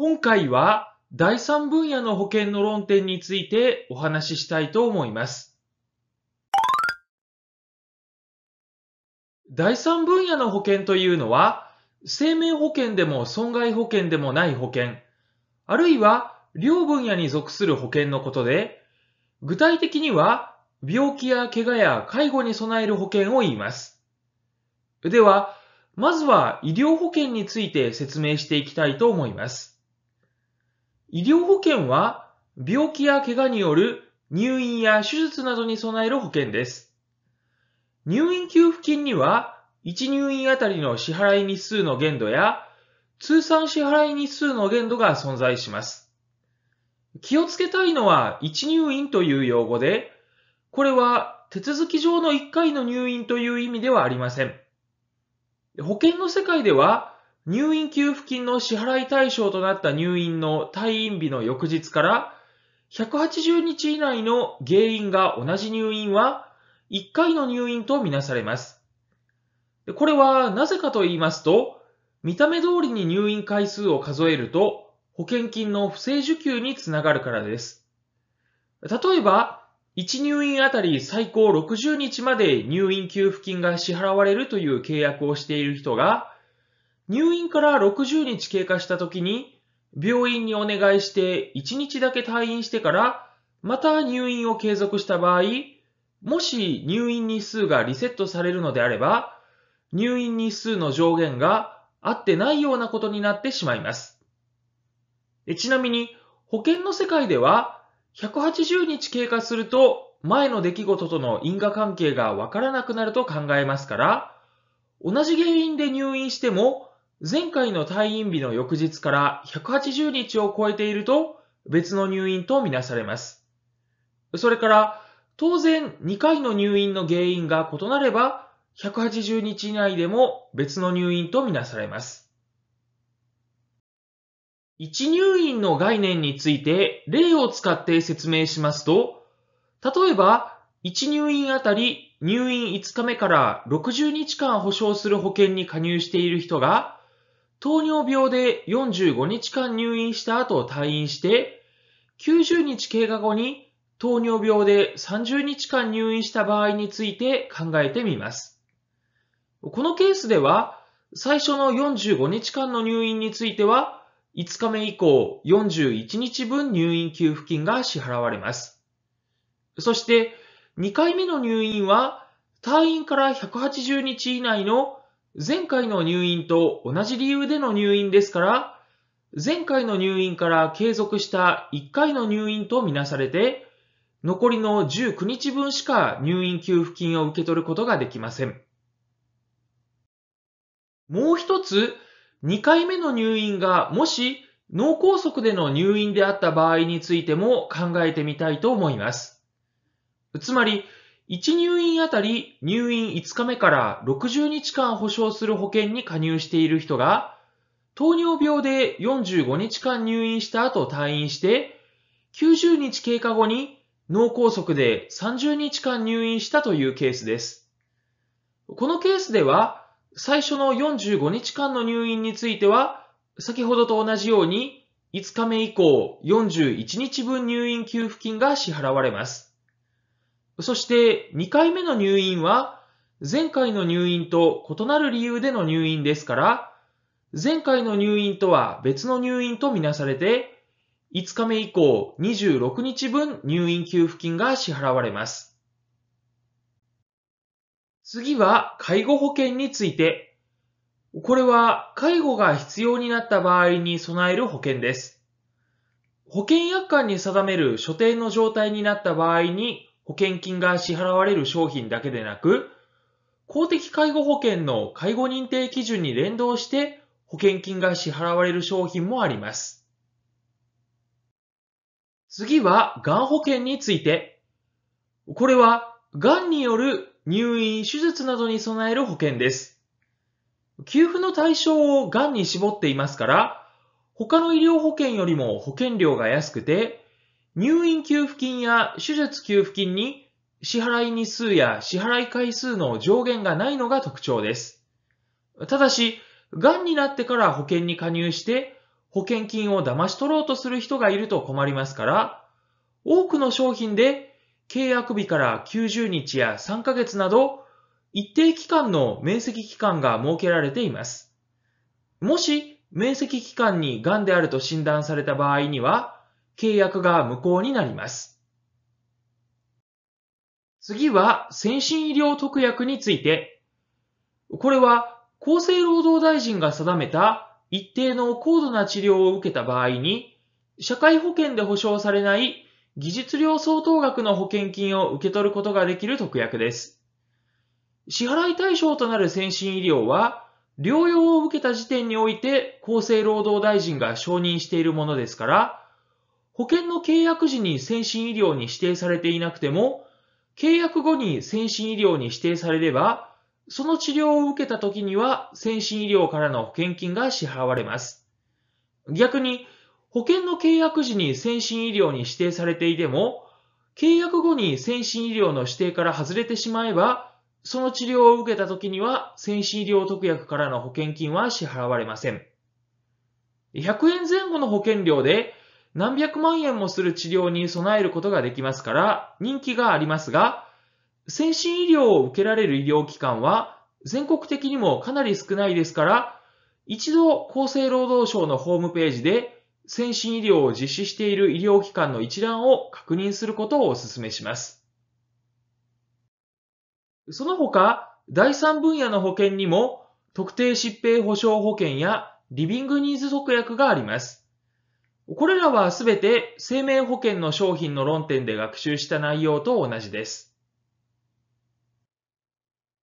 今回は第3分野の保険の論点についてお話ししたいと思います。第3分野の保険というのは、生命保険でも損害保険でもない保険、あるいは両分野に属する保険のことで、具体的には病気や怪我や介護に備える保険を言います。では、まずは医療保険について説明していきたいと思います。医療保険は病気や怪我による入院や手術などに備える保険です。入院給付金には1入院あたりの支払い日数の限度や通算支払い日数の限度が存在します。気をつけたいのは1入院という用語で、これは手続き上の1回の入院という意味ではありません。保険の世界では入院給付金の支払い対象となった入院の退院日の翌日から180日以内の原因が同じ入院は1回の入院とみなされます。これはなぜかと言いますと、見た目通りに入院回数を数えると保険金の不正受給につながるからです。例えば、1入院あたり最高60日まで入院給付金が支払われるという契約をしている人が、入院から60日経過した時に、病院にお願いして1日だけ退院してから、また入院を継続した場合、もし入院日数がリセットされるのであれば、入院日数の上限が合ってないようなことになってしまいます。ちなみに、保険の世界では、180日経過すると前の出来事との因果関係がわからなくなると考えますから、同じ原因で入院しても前回の退院日の翌日から180日を超えていると別の入院とみなされます。それから、当然2回の入院の原因が異なれば、180日以内でも別の入院とみなされます。一入院の概念について例を使って説明しますと、例えば、一入院あたり入院5日目から60日間保証する保険に加入している人が、糖尿病で45日間入院した後退院して、90日経過後に糖尿病で30日間入院した場合について考えてみます。このケースでは、最初の45日間の入院については、5日目以降41日分入院給付金が支払われます。そして、2回目の入院は、退院から180日以内の前回の入院と同じ理由での入院ですから、前回の入院から継続した1回の入院とみなされて、残りの19日分しか入院給付金を受け取ることができません。もう一つ、2回目の入院がもし脳梗塞での入院であった場合についても考えてみたいと思います。つまり、1入院あたり入院5日目から60日間保障する保険に加入している人が、糖尿病で45日間入院した後退院して、90日経過後に脳梗塞で30日間入院したというケースです。このケースでは、最初の45日間の入院については、先ほどと同じように、5日目以降41日分入院給付金が支払われます。そして2回目の入院は前回の入院と異なる理由での入院ですから、前回の入院とは別の入院とみなされて、5日目以降26日分入院給付金が支払われます。次は介護保険について。これは介護が必要になった場合に備える保険です。保険約款に定める所定の状態になった場合に保険金が支払われる商品だけでなく、公的介護保険の介護認定基準に連動して保険金が支払われる商品もあります。次は、がん保険について。これは、がんによる入院、手術などに備える保険です。給付の対象をがんに絞っていますから、他の医療保険よりも保険料が安くて、入院給付金や手術給付金に支払い日数や支払い回数の上限がないのが特徴です。ただし、癌になってから保険に加入して保険金を騙し取ろうとする人がいると困りますから、多くの商品で契約日から90日や3ヶ月など一定期間の面積期間が設けられています。もし面積期間に癌であると診断された場合には、契約が無効になります。次は先進医療特約について。これは厚生労働大臣が定めた一定の高度な治療を受けた場合に、社会保険で保障されない技術量相当額の保険金を受け取ることができる特約です。支払い対象となる先進医療は、療養を受けた時点において厚生労働大臣が承認しているものですから、保険の契約時に先進医療に指定されていなくても、契約後に先進医療に指定されれば、その治療を受けた時には先進医療からの保険金が支払われます。逆に、保険の契約時に先進医療に指定されていても、契約後に先進医療の指定から外れてしまえば、その治療を受けた時には先進医療特約からの保険金は支払われません。100円前後の保険料で何百万円もする治療に備えることができますから人気がありますが、先進医療を受けられる医療機関は全国的にもかなり少ないですから、一度厚生労働省のホームページで先進医療を実施している医療機関の一覧を確認することをお勧めします。その他、第三分野の保険にも特定疾病保障保険やリビングニーズ特約があります。これらはすべて生命保険の商品の論点で学習した内容と同じです。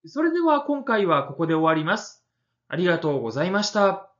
それでは今回はここで終わります。ありがとうございました。